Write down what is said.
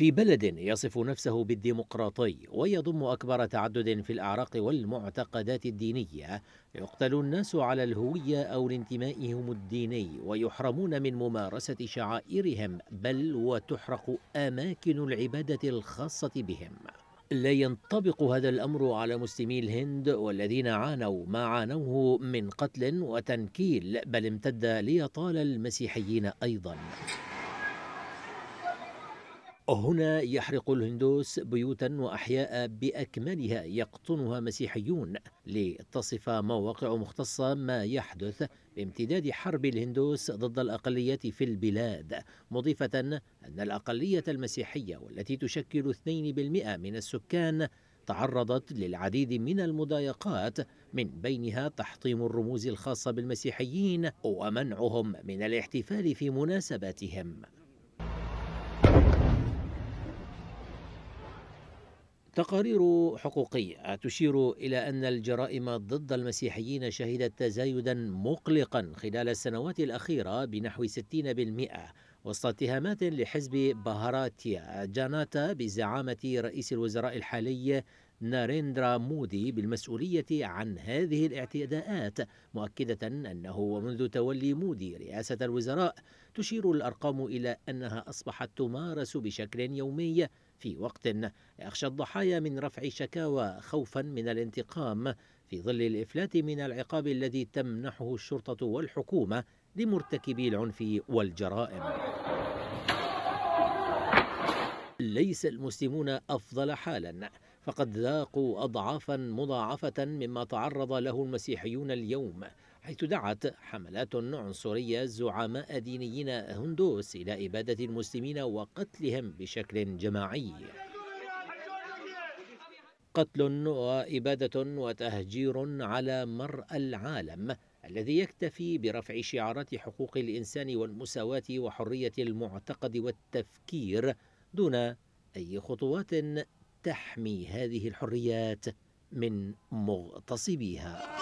في بلد يصف نفسه بالديمقراطي ويضم أكبر تعدد في الأعراق والمعتقدات الدينية يقتل الناس على الهوية أو لانتمائهم الديني ويحرمون من ممارسة شعائرهم بل وتحرق أماكن العبادة الخاصة بهم لا ينطبق هذا الأمر على مسلمي الهند والذين عانوا ما عانوه من قتل وتنكيل بل امتد ليطال المسيحيين أيضاً هنا يحرق الهندوس بيوتا واحياء باكملها يقطنها مسيحيون لتصف مواقع مختصه ما يحدث بامتداد حرب الهندوس ضد الاقليات في البلاد مضيفه ان الاقليه المسيحيه والتي تشكل 2% من السكان تعرضت للعديد من المضايقات من بينها تحطيم الرموز الخاصه بالمسيحيين ومنعهم من الاحتفال في مناسباتهم تقارير حقوقية تشير إلى أن الجرائم ضد المسيحيين شهدت تزايدا مقلقا خلال السنوات الأخيرة بنحو 60% وسط اتهامات لحزب بهاراتيا جاناتا بزعامة رئيس الوزراء الحالي ناريندرا مودي بالمسؤولية عن هذه الاعتداءات مؤكدة أنه ومنذ تولي مودي رئاسة الوزراء تشير الأرقام إلى أنها أصبحت تمارس بشكل يومي في وقت يخشى الضحايا من رفع شكاوى خوفا من الانتقام في ظل الافلات من العقاب الذي تمنحه الشرطه والحكومه لمرتكبي العنف والجرائم ليس المسلمون افضل حالا فقد ذاقوا اضعافا مضاعفه مما تعرض له المسيحيون اليوم حيث دعت حملات عنصرية زعماء دينيين هندوس إلى إبادة المسلمين وقتلهم بشكل جماعي قتل وإبادة وتهجير على مرأى العالم الذي يكتفي برفع شعارات حقوق الإنسان والمساواة وحرية المعتقد والتفكير دون أي خطوات تحمي هذه الحريات من مغتصبيها